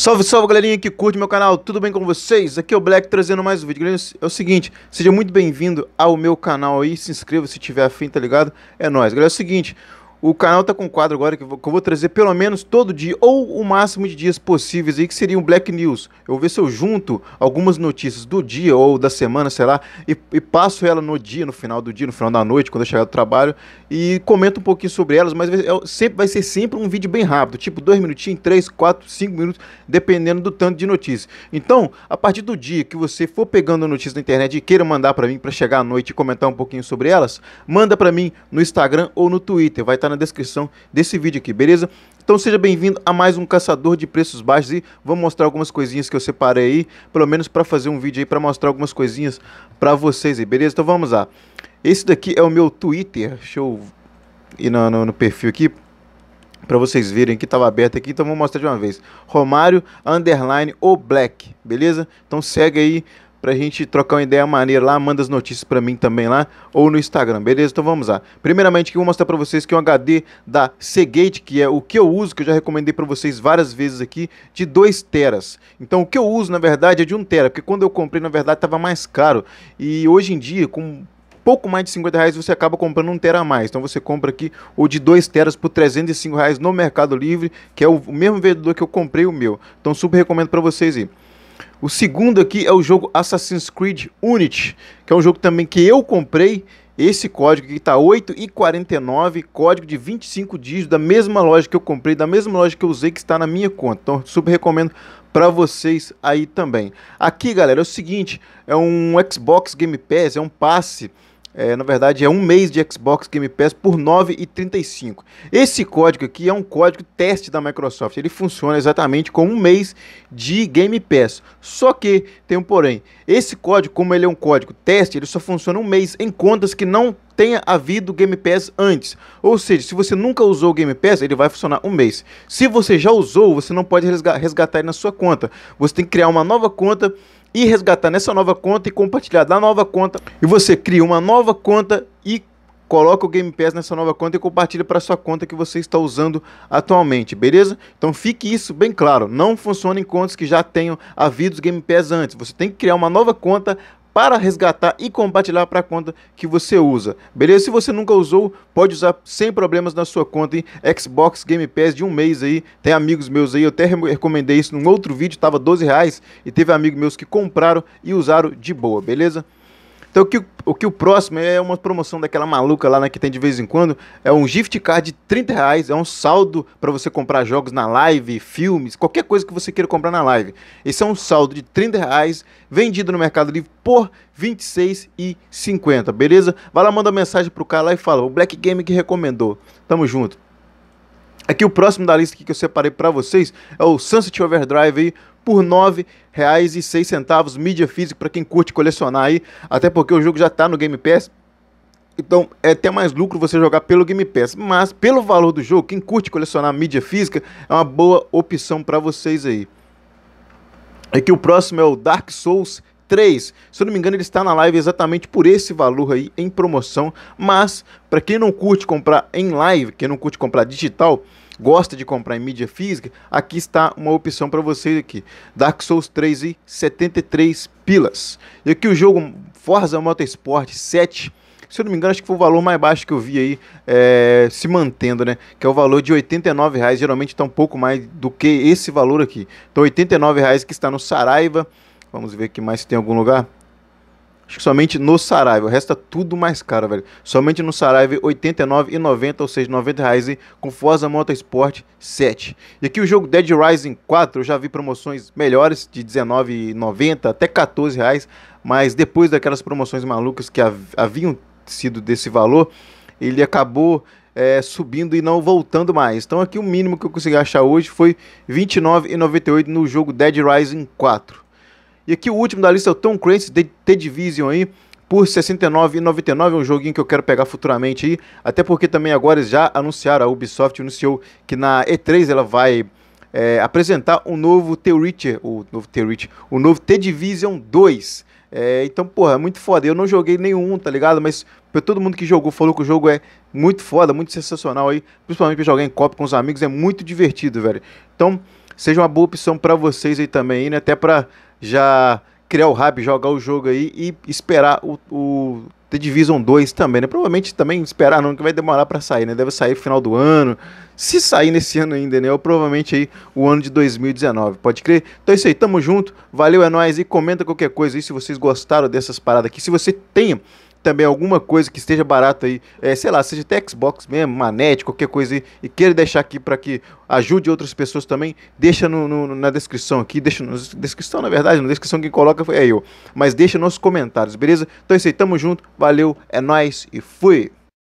Salve, salve galerinha que curte meu canal, tudo bem com vocês? Aqui é o Black trazendo mais um vídeo. É o seguinte, seja muito bem-vindo ao meu canal aí, se inscreva se tiver afim, tá ligado? É nóis. Galera, é o seguinte, o canal tá com um quadro agora que eu vou trazer pelo menos todo dia, ou o máximo de dias possíveis aí, que seria um Black News. Eu vou ver se eu junto algumas notícias do dia ou da semana, sei lá, e, e passo ela no dia, no final do dia, no final da noite, quando eu chegar do trabalho, e comento um pouquinho sobre elas, mas vai, é, sempre, vai ser sempre um vídeo bem rápido, tipo dois minutinhos, três, quatro, cinco minutos, dependendo do tanto de notícias. Então, a partir do dia que você for pegando notícias na internet e queira mandar para mim para chegar à noite e comentar um pouquinho sobre elas, manda para mim no Instagram ou no Twitter, vai estar tá Tá na descrição desse vídeo aqui, beleza? Então seja bem-vindo a mais um Caçador de Preços Baixos e vamos mostrar algumas coisinhas que eu separei aí, pelo menos para fazer um vídeo aí, para mostrar algumas coisinhas para vocês aí, beleza? Então vamos lá. Esse daqui é o meu Twitter, deixa eu ir no, no, no perfil aqui, para vocês verem que estava aberto aqui, então vou mostrar de uma vez. Romário underline o Black, beleza? Então segue aí pra gente trocar uma ideia maneira lá, manda as notícias pra mim também lá, ou no Instagram, beleza? Então vamos lá. Primeiramente, que eu vou mostrar pra vocês que é um HD da Seagate, que é o que eu uso, que eu já recomendei pra vocês várias vezes aqui, de 2 teras. Então o que eu uso, na verdade, é de 1 um tera, porque quando eu comprei, na verdade, tava mais caro. E hoje em dia, com pouco mais de 50 reais você acaba comprando um tera a mais. Então você compra aqui o de 2 teras por 305 reais no Mercado Livre, que é o mesmo vendedor que eu comprei o meu. Então super recomendo para vocês aí. O segundo aqui é o jogo Assassin's Creed Unity, que é um jogo também que eu comprei. Esse código aqui está 8,49, código de 25 dígitos, da mesma loja que eu comprei, da mesma loja que eu usei, que está na minha conta. Então, super recomendo para vocês aí também. Aqui, galera, é o seguinte: é um Xbox Game Pass, é um passe é, na verdade, é um mês de Xbox Game Pass por R$ 9,35. Esse código aqui é um código teste da Microsoft. Ele funciona exatamente com um mês de Game Pass. Só que tem um porém. Esse código, como ele é um código teste, ele só funciona um mês em contas que não tenha havido Game Pass antes. Ou seja, se você nunca usou o Game Pass, ele vai funcionar um mês. Se você já usou, você não pode resgatar ele na sua conta. Você tem que criar uma nova conta e resgatar nessa nova conta e compartilhar da nova conta. E você cria uma nova conta e coloca o Game Pass nessa nova conta e compartilha para sua conta que você está usando atualmente, beleza? Então fique isso bem claro, não funciona em contas que já tenham havido Game Pass antes. Você tem que criar uma nova conta para resgatar e compartilhar para a conta que você usa. Beleza? Se você nunca usou, pode usar sem problemas na sua conta em Xbox Game Pass de um mês aí. Tem amigos meus aí, eu até recomendei isso num outro vídeo, estava 12 reais e teve amigos meus que compraram e usaram de boa, beleza? Então o que o, que o próximo é uma promoção daquela maluca lá né, que tem de vez em quando. É um gift card de 30 reais, é um saldo para você comprar jogos na live, filmes, qualquer coisa que você queira comprar na live. Esse é um saldo de 30 reais vendido no Mercado Livre por R$ 26,50, beleza? Vai lá, manda mensagem pro cara lá e fala, o Black Game que recomendou. Tamo junto. Aqui o próximo da lista que eu separei para vocês é o Sunset Overdrive aí por R$ 9,06, mídia física para quem curte colecionar aí, até porque o jogo já está no Game Pass. Então é até mais lucro você jogar pelo Game Pass, mas pelo valor do jogo, quem curte colecionar mídia física é uma boa opção para vocês aí. Aqui o próximo é o Dark Souls 3. Se eu não me engano, ele está na live exatamente por esse valor aí em promoção. Mas, para quem não curte comprar em live, quem não curte comprar digital, gosta de comprar em mídia física, aqui está uma opção para vocês aqui. Dark Souls 3 e 73 pilas. E aqui o jogo Forza Motorsport 7 se eu não me engano, acho que foi o valor mais baixo que eu vi aí é, se mantendo, né? Que é o valor de R$ reais geralmente está um pouco mais do que esse valor aqui. Então, R$ reais que está no Saraiva, Vamos ver aqui mais se tem algum lugar. Acho que somente no Saraiva. O resto é tudo mais caro, velho. Somente no Saraiva, R$ 89,90, ou seja, R$ reais com Forza Motorsport 7. E aqui o jogo Dead Rising 4, eu já vi promoções melhores, de 19,90 até R$ reais. Mas depois daquelas promoções malucas que haviam sido desse valor, ele acabou é, subindo e não voltando mais. Então aqui o mínimo que eu consegui achar hoje foi R$ 29,98 no jogo Dead Rising 4. E aqui o último da lista é o Tom Clancy The, Division aí por R$ 69,99, é um joguinho que eu quero pegar futuramente aí, até porque também agora já anunciaram, a Ubisoft anunciou que na E3 ela vai é, apresentar um novo The Witcher, o novo The Witcher, o novo The Division 2. É, então, porra, é muito foda. Eu não joguei nenhum, tá ligado? Mas pra todo mundo que jogou falou que o jogo é muito foda, muito sensacional aí. Principalmente pra jogar em copo com os amigos, é muito divertido, velho. Então, seja uma boa opção para vocês aí também, né? Até pra já criar o hype, jogar o jogo aí e esperar o, o The Division 2 também, né? Provavelmente também esperar não, que vai demorar para sair, né? Deve sair final do ano. Se sair nesse ano ainda, né? Ou provavelmente aí o ano de 2019, pode crer? Então é isso aí, tamo junto. Valeu, é nóis. E comenta qualquer coisa aí se vocês gostaram dessas paradas aqui. Se você tem também alguma coisa que esteja barata aí, é, sei lá, seja até Xbox mesmo, manete, qualquer coisa aí, e queira deixar aqui para que ajude outras pessoas também, deixa no, no, na descrição aqui, deixa na descrição, na verdade, na descrição quem coloca é eu, mas deixa nos comentários, beleza? Então é isso aí, tamo junto, valeu, é nóis e fui!